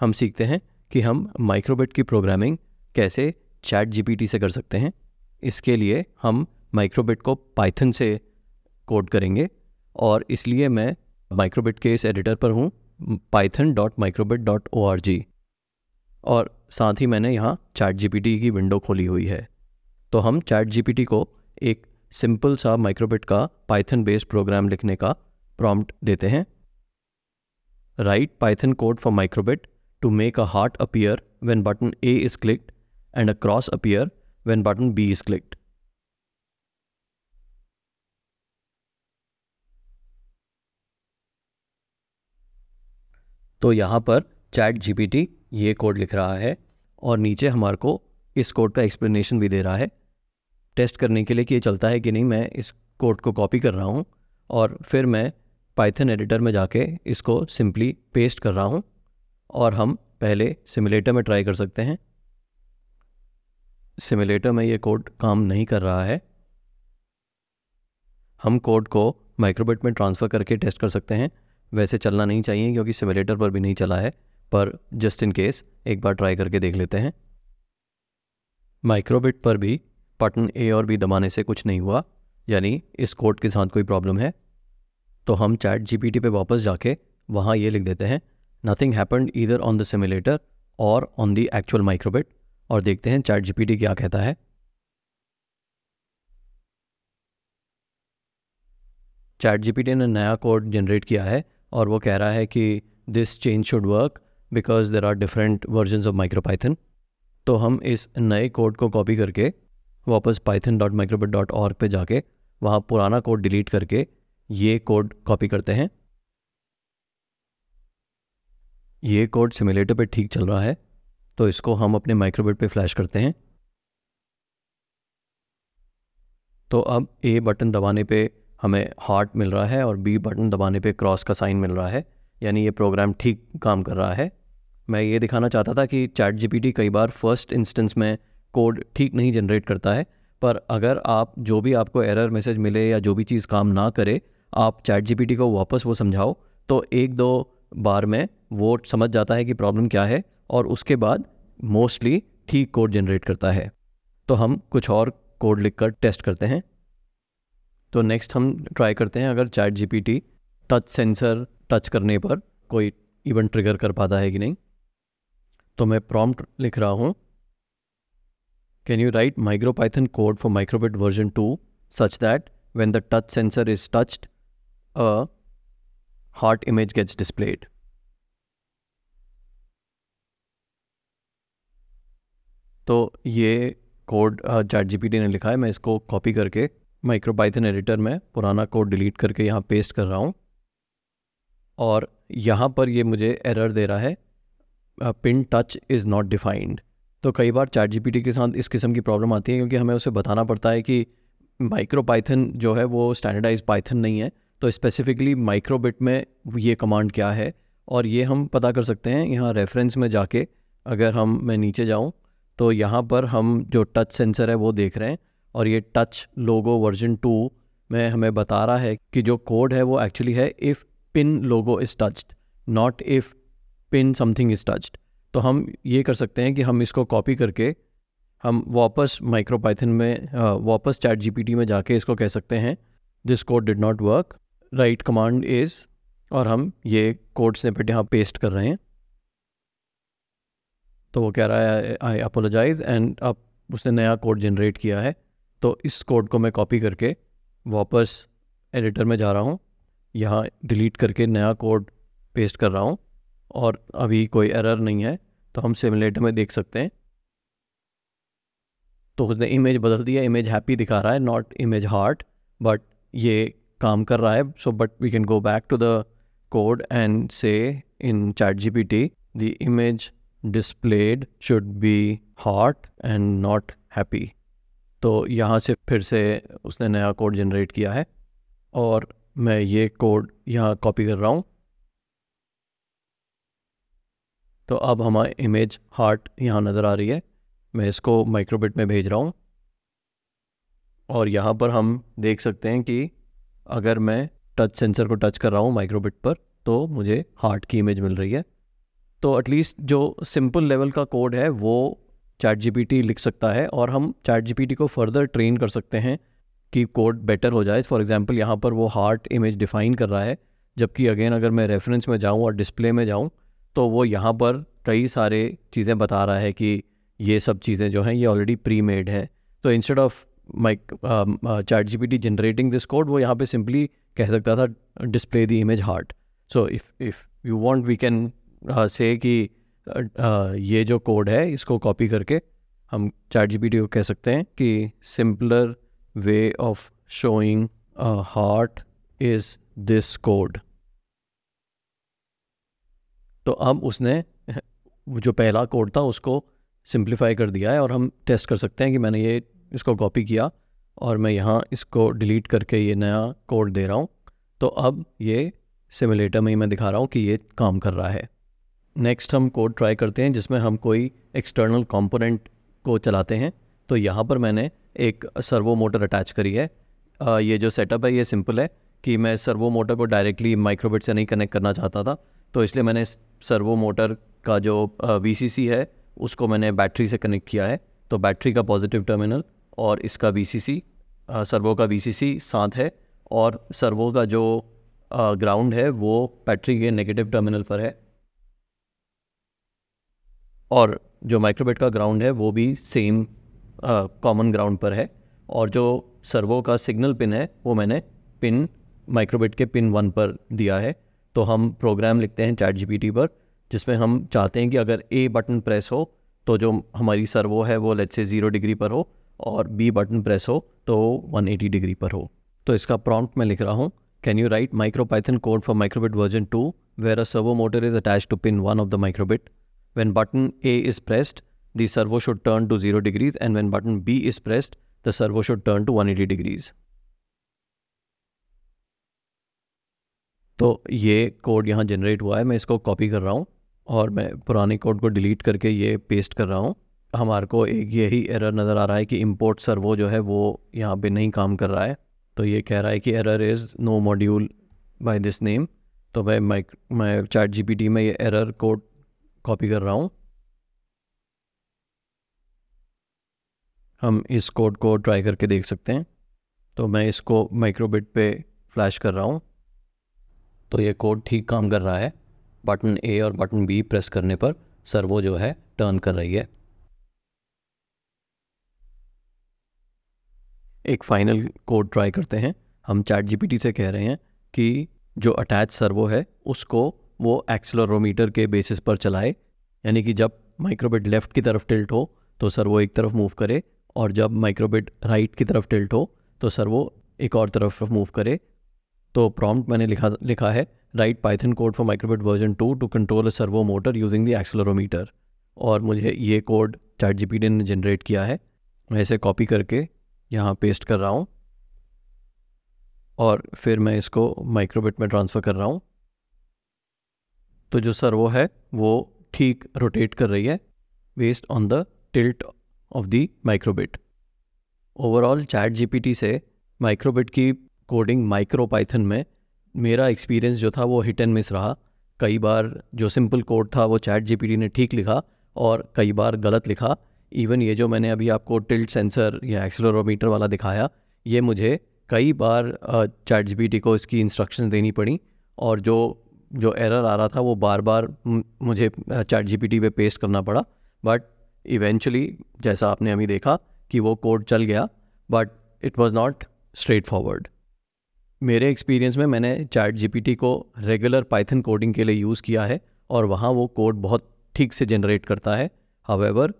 हम सीखते हैं कि हम माइक्रोबिट की प्रोग्रामिंग कैसे चैट जीपीटी से कर सकते हैं इसके लिए हम माइक्रोबिट को पाइथन से कोड करेंगे और इसलिए मैं माइक्रोबिट के इस एडिटर पर हूँ Python dot microbit dot O R G और साथ ही मैंने यहाँ चैट जीपीटी की विंडो खोली हुई है तो हम चैट जीपीटी को एक सिंपल सा माइक्रोबिट का पाइथन बेस्ड प्रोग्राम लिखने का प्रॉम्प्ट देते हैं write Python code for microbit to make a heart appear when button A is clicked and a cross appear when button B is clicked तो यहाँ पर चैट जीपीटी ये कोड लिख रहा है और नीचे हमारे को इस कोड का एक्सप्लेनेशन भी दे रहा है टेस्ट करने के लिए कि ये चलता है कि नहीं मैं इस कोड को कॉपी कर रहा हूँ और फिर मैं पाइथन एडिटर में जाके इसको सिंपली पेस्ट कर रहा हूँ और हम पहले सिमुलेटर में ट्राई कर सकते हैं सिमुलेटर में ये कोड काम नहीं कर रहा है हम कोड को माइक्रोबिट में ट्रांसफ़र करके टेस्ट कर सकते हैं वैसे चलना नहीं चाहिए क्योंकि सिमुलेटर पर भी नहीं चला है पर जस्ट इन केस एक बार ट्राई करके देख लेते हैं माइक्रोबिट पर भी बटन ए और बी दबाने से कुछ नहीं हुआ यानी इस कोड के साथ कोई प्रॉब्लम है तो हम चैट जीपीटी पे वापस जाके वहाँ ये लिख देते हैं nothing happened either on the simulator और ऑन द एक्चुअल माइक्रोबिट और देखते हैं चैट जीपीटी क्या कहता है चैट जीपीटी ने नया कोड जनरेट किया है और वो कह रहा है कि this change should work because there are different version of MicroPython तो हम इस नए कोड को कॉपी करके वापस पाइथन डॉट माइक्रोबेट डॉट और पर जाके वहाँ पुराना कोड डिलीट करके ये कोड कॉपी करते हैं ये कोड सिमुलेटर पे ठीक चल रहा है तो इसको हम अपने माइक्रोबेट पे फ्लैश करते हैं तो अब ए बटन दबाने पे हमें हार्ट मिल रहा है और बी बटन दबाने पे क्रॉस का साइन मिल रहा है यानी ये प्रोग्राम ठीक काम कर रहा है मैं ये दिखाना चाहता था कि चैट जीपीटी कई बार फर्स्ट इंस्टेंस में कोड ठीक नहीं जनरेट करता है पर अगर आप जो भी आपको एरर मैसेज मिले या जो भी चीज़ काम ना करे आप चैट जी को वापस वो समझाओ तो एक दो बार में वो समझ जाता है कि प्रॉब्लम क्या है और उसके बाद मोस्टली ठीक कोड जनरेट करता है तो हम कुछ और कोड लिखकर टेस्ट करते हैं तो नेक्स्ट हम ट्राई करते हैं अगर chat G touch sensor touch करने पर कोई इवेंट ट्रिगर कर पाता है कि नहीं तो मैं प्रॉम्प्ट लिख रहा हूँ can you write MicroPython code for microbit version 2 such that when the touch sensor is touched, a heart image gets displayed? तो ये कोड चैट जीपीटी ने लिखा है मैं इसको कॉपी करके माइक्रो पाइथन एडिटर में पुराना कोड डिलीट करके यहाँ पेस्ट कर रहा हूँ और यहाँ पर ये मुझे एरर दे रहा है pin touch is not defined तो कई बार चैट जीपीटी के साथ इस किस्म की प्रॉब्लम आती है क्योंकि हमें उसे बताना पड़ता है कि माइक्रो पाइथन जो है वो स्टैंडर्डाइज पाइथन नहीं है तो स्पेसिफिकली माइक्रोबिट में ये कमांड क्या है और ये हम पता कर सकते हैं यहाँ रेफरेंस में जाके अगर हम मैं नीचे जाऊँ तो यहाँ पर हम जो टच सेंसर है वो देख रहे हैं और ये टच लोगो वर्जन टू में हमें बता रहा है कि जो कोड है वो एक्चुअली है if pin logo is touched not if pin something is touched तो हम ये कर सकते हैं कि हम इसको कॉपी करके हम वापस पाइथन में वापस चैट जीपीटी में जाके इसको कह सकते हैं this code did not work right command is और हम ये कोड स्निपेट यहाँ पेस्ट कर रहे हैं तो वो कह रहा है आई अपोलोजाइज एंड अब उसने नया कोड जनरेट किया है तो इस कोड को मैं कॉपी करके वापस एडिटर में जा रहा हूँ यहाँ डिलीट करके नया कोड पेस्ट कर रहा हूँ और अभी कोई एरर नहीं है तो हम सिमुलेटर में देख सकते हैं तो उसने इमेज बदल दिया इमेज हैप्पी दिखा रहा है नॉट इमेज हार्ट बट ये काम कर रहा है so but we can go back to the code and say in ChatGPT the image displayed should be heart and not happy तो यहाँ से फिर से उसने नया कोड जनरेट किया है और मैं ये कोड यहाँ कॉपी कर रहा हूँ तो अब हमारी इमेज हार्ट यहाँ नज़र आ रही है मैं इसको माइक्रोबिट में भेज रहा हूँ और यहाँ पर हम देख सकते हैं कि अगर मैं टच सेंसर को टच कर रहा हूँ माइक्रोबिट पर तो मुझे हार्ट की इमेज मिल रही है तो एटलीस्ट जो सिंपल लेवल का कोड है वो चैट जी लिख सकता है और हम चैट जी को फर्दर ट्रेन कर सकते हैं कि कोड बेटर हो जाए फॉर एग्जांपल यहाँ पर वो हार्ट इमेज डिफाइन कर रहा है जबकि अगेन अगर मैं रेफरेंस में जाऊँ और डिस्प्ले में जाऊँ तो वो यहाँ पर कई सारे चीज़ें बता रहा है कि ये सब चीज़ें जो हैं ये ऑलरेडी प्री मेड है तो instead of my ChatGPT generating this code वो यहाँ पे सिंपली कह सकता था display the image heart so if if you want we can say कि uh, uh, ये जो कोड है इसको कॉपी करके हम चैट जी पी टी को कह सकते हैं कि simpler way of showing heart is this code तो अब उसने जो पहला कोड था उसको सिंप्लीफाई कर दिया है और हम टेस्ट कर सकते हैं कि मैंने ये इसको कॉपी किया और मैं यहाँ इसको डिलीट करके ये नया कोड दे रहा हूँ तो अब ये सिमुलेटर में ही मैं दिखा रहा हूँ कि ये काम कर रहा है नेक्स्ट हम कोड ट्राई करते हैं जिसमें हम कोई एक्सटर्नल कंपोनेंट को चलाते हैं तो यहाँ पर मैंने एक सर्वो मोटर अटैच करी है ये जो सेटअप है ये सिंपल है कि मैं सर्वो मोटर को डायरेक्टली माइक्रोबिट से नहीं कनेक्ट करना चाहता था तो इसलिए मैंने सर्वो मोटर का जो वी है उसको मैंने बैटरी से कनेक्ट किया है तो बैटरी का पॉजिटिव टर्मिनल और इसका वी सर्वो का वी साथ है और सर्वो का जो ग्राउंड है वो बैटरी के नेगेटिव टर्मिनल पर है और जो माइक्रोबेट का ग्राउंड है वो भी सेम कॉमन ग्राउंड पर है और जो सर्वो का सिग्नल पिन है वो मैंने पिन माइक्रोबेट के पिन वन पर दिया है तो हम प्रोग्राम लिखते हैं चैट जीपीटी पर जिसमें हम चाहते हैं कि अगर ए बटन प्रेस हो तो जो हमारी सर्वो है वो लेट से ज़ीरो डिग्री पर हो और बी बटन प्रेस हो तो 180 डिग्री पर हो तो इसका प्रॉम्प्ट मैं लिख रहा हूँ can you write MicroPython code for microbit version two where a servo motor is attach to pin one of the microbit button A is pressed the servo should turn to zero degrees and and button B is pressed the servo should turn to one eighty degrees तो ये code यहाँ generate हुआ है मैं इसको copy कर रहा हूँ और मैं पुराने कोड को डिलीट करके ये पेस्ट कर रहा हूँ हमारे को एक यही एरर नज़र आ रहा है कि इम्पोर्ट सर्वो जो है वो यहाँ पे नहीं काम कर रहा है तो ये कह रहा है कि error is no module by this name तो मैं माइक मैं चैट जी में ये एरर कोड कॉपी कर रहा हूँ हम इस कोड को ट्राई करके देख सकते हैं तो मैं इसको माइक्रोबिट पे फ्लैश कर रहा हूँ तो ये कोड ठीक काम कर रहा है बटन ए और बटन बी प्रेस करने पर सर्वो जो है टर्न कर रही है एक फाइनल कोड ट्राई करते हैं हम चैट जीपीटी से कह रहे हैं कि जो अटैच सर्वो है उसको वो एक्सलोरोमीटर के बेसिस पर चलाए यानी कि जब माइक्रोबिट लेफ़्ट की तरफ टिल्ट हो तो सर्वो एक तरफ मूव करे और जब माइक्रोबिट राइट की तरफ टिल्ट हो तो सर्वो एक और तरफ मूव करे तो प्रॉम्प्ट मैंने लिखा लिखा है write Python code for microbit version two to control a servo motor using the accelerometer और मुझे ये कोड चैट जी ने जनरेट किया है मैं इसे कॉपी करके यहाँ पेस्ट कर रहा हूँ और फिर मैं इसको माइक्रोबिट में ट्रांसफ़र कर रहा हूँ तो जो सर्वो है वो ठीक रोटेट कर रही है based on the tilt of the microbit overall ChatGPT से माइक्रोबिट की कोडिंग माइक्रो पाइथन में मेरा एक्सपीरियंस जो था वो हिट एंड मिस रहा कई बार जो सिंपल कोड था वो चैट जीपीटी ने ठीक लिखा और कई बार गलत लिखा इवन ये जो मैंने अभी आपको टिल्ट सेंसर या एक्सलोरोमीटर वाला दिखाया ये मुझे कई बार चैट जीपीटी को इसकी इंस्ट्रक्शन देनी पड़ी और जो जो एरर आ रहा था वो बार बार मुझे चैट जीपीटी पे पेस्ट करना पड़ा बट इवेंचुअली जैसा आपने अभी देखा कि वो कोड चल गया but it was not straightforward मेरे एक्सपीरियंस में मैंने चैट जीपीटी को रेगुलर पाइथन कोडिंग के लिए यूज़ किया है और वहाँ वो कोड बहुत ठीक से जनरेट करता है हावेवर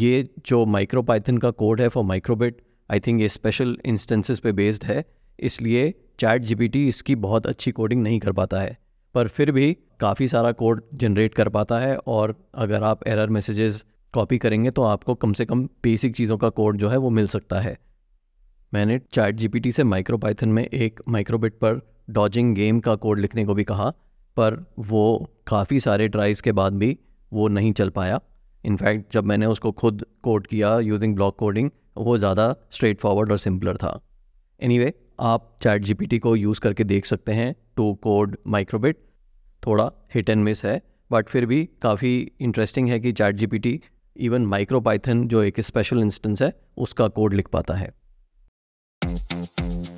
ये जो माइक्रो पाइथन का कोड है फॉर माइक्रोबिट आई थिंक ये स्पेशल इंस्टेंसेस पे बेस्ड है इसलिए चैट जीपीटी इसकी बहुत अच्छी कोडिंग नहीं कर पाता है पर फिर भी काफ़ी सारा कोड जनरेट कर पाता है और अगर आप एरर मैसेजेस कॉपी करेंगे तो आपको कम से कम बेसिक चीज़ों का कोड जो है वो मिल सकता है मैंने चैट जीपीटी से माइक्रो पाइथन में एक माइक्रोबिट पर डॉजिंग गेम का कोड लिखने को भी कहा पर वो काफ़ी सारे ट्राइज़ के बाद भी वो नहीं चल पाया इनफैक्ट जब मैंने उसको खुद कोड किया यूजिंग ब्लॉक कोडिंग वो ज़्यादा स्ट्रेट फॉरवर्ड और सिंपलर था एनी anyway, आप चैट जी को यूज़ करके देख सकते हैं टू कोड माइक्रोबिट थोड़ा हिट एंड मिस है बट फिर भी काफ़ी इंटरेस्टिंग है कि chat G even MicroPython जो एक स्पेशल इंस्टेंस है उसका कोड लिख पाता है Thank you.